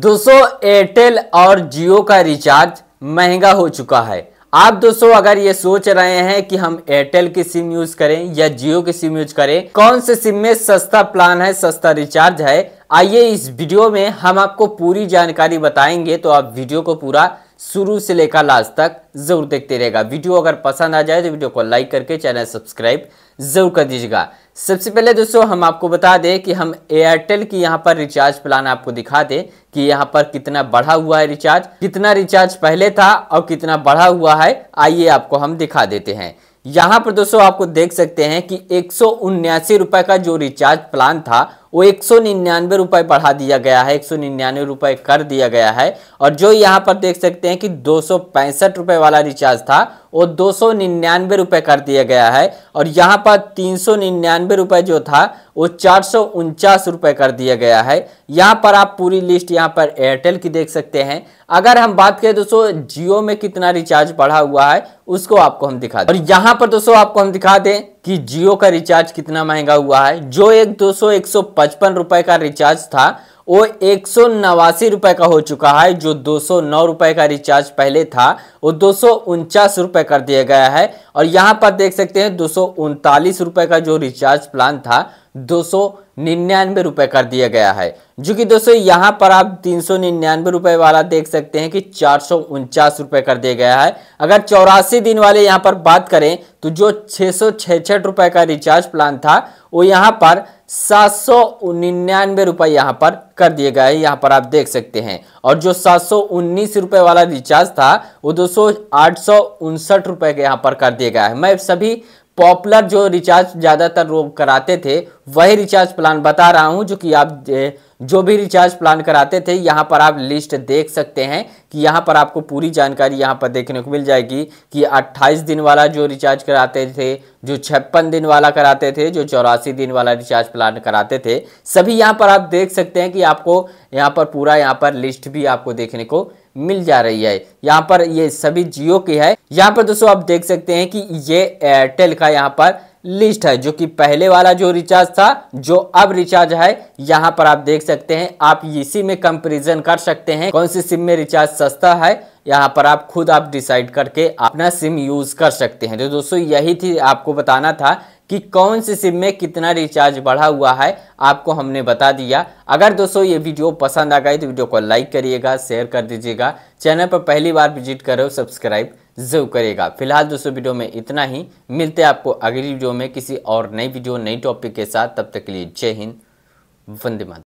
दोस्तों एयरटेल और जियो का रिचार्ज महंगा हो चुका है आप दोस्तों अगर ये सोच रहे हैं कि हम एयरटेल की सिम यूज करें या जियो की सिम यूज करें कौन से सिम में सस्ता प्लान है सस्ता रिचार्ज है आइए इस वीडियो में हम आपको पूरी जानकारी बताएंगे तो आप वीडियो को पूरा शुरू से लेकर लास्ट तक जरूर देखते रहेगा वीडियो अगर पसंद आ जाए तो वीडियो को लाइक करके चैनल सब्सक्राइब जरूर कर दीजिएगा सबसे पहले दोस्तों हम आपको बता दें कि हम एयरटेल की यहाँ पर रिचार्ज प्लान आपको दिखा दें कि यहाँ पर कितना बढ़ा हुआ है रिचार्ज कितना रिचार्ज पहले था और कितना बढ़ा हुआ है आइए आपको हम दिखा देते हैं यहाँ पर दोस्तों आपको देख सकते हैं कि एक रुपए का जो रिचार्ज प्लान था वो एक सौ निन्यानवे रुपये बढ़ा दिया गया है एक सौ निन्यानवे रुपये कर दिया गया है और जो यहाँ पर देख सकते हैं कि दो सौ पैंसठ रुपये वाला रिचार्ज था वो दो सौ निन्यानवे रुपये कर दिया गया है और यहाँ पर तीन सौ निन्यानवे रुपये जो था वो चार सौ उनचास रुपये कर दिया गया है यहाँ पर आप पूरी लिस्ट यहाँ पर एयरटेल की देख सकते हैं अगर हम बात करें दोस्तों जियो में कितना रिचार्ज बढ़ा हुआ है उसको आपको हम दिखा दें और यहाँ पर दोस्तों आपको हम दिखा दें कि जियो का रिचार्ज कितना महंगा हुआ है जो एक दो सौ एक सौ पचपन रुपये का रिचार्ज था वो एक सौ नवासी रुपये का हो चुका है जो दो सौ नौ रुपये का रिचार्ज पहले था वो दो सौ उनचास कर दिया गया है और यहाँ पर देख सकते हैं दो सौ उनतालीस का जो रिचार्ज प्लान था दो सौ निन्यानवे रुपए कर दिया गया है जो कि दोस्तों यहाँ पर आप तीन सौ निन्यानवे रुपए वाला देख सकते हैं कि चार सौ उनचास रुपये कर दिया गया है अगर चौरासी दिन वाले यहाँ पर बात करें तो जो छः सौ का रिचार्ज प्लान था वो यहाँ पर सात सौ निन्यानवे रुपए यहाँ पर कर दिए गए यहाँ पर आप देख सकते हैं और जो सात सौ उन्नीस रुपए वाला रिचार्ज था वो दो सौ आठ सौ उनसठ रुपए का यहाँ पर कर दिया गया है मैं सभी पॉपुलर जो रिचार्ज ज़्यादातर लोग कराते थे वही रिचार्ज प्लान बता रहा हूं जो कि आप जो भी रिचार्ज प्लान कराते थे यहाँ पर आप लिस्ट देख सकते हैं कि यहाँ पर आपको पूरी जानकारी यहाँ पर देखने को मिल जाएगी कि 28 दिन वाला जो रिचार्ज कराते थे जो छप्पन दिन वाला कराते थे जो चौरासी दिन वाला रिचार्ज प्लान कराते थे सभी यहाँ पर आप देख सकते हैं कि आपको यहाँ पर पूरा यहाँ पर लिस्ट भी आपको देखने को मिल जा रही है यहाँ पर ये सभी जियो की है यहाँ पर दोस्तों आप देख सकते हैं कि ये एयरटेल का यहाँ पर लिस्ट है जो कि पहले वाला जो रिचार्ज था जो अब रिचार्ज है यहाँ पर आप देख सकते हैं आप इसी में कंपेरिजन कर सकते हैं कौन सी सिम में रिचार्ज सस्ता है यहाँ पर आप खुद आप डिसाइड करके अपना सिम यूज कर सकते हैं तो दोस्तों यही थी आपको बताना था कि कौन से सिम में कितना रिचार्ज बढ़ा हुआ है आपको हमने बता दिया अगर दोस्तों ये वीडियो पसंद आ गई तो वीडियो को लाइक करिएगा शेयर कर दीजिएगा चैनल पर पहली बार विजिट करो सब्सक्राइब जरूर करेगा फिलहाल दोस्तों वीडियो में इतना ही मिलते हैं आपको अगली वीडियो में किसी और नई वीडियो नई टॉपिक के साथ तब तक के लिए जय हिंद वंदे मातरम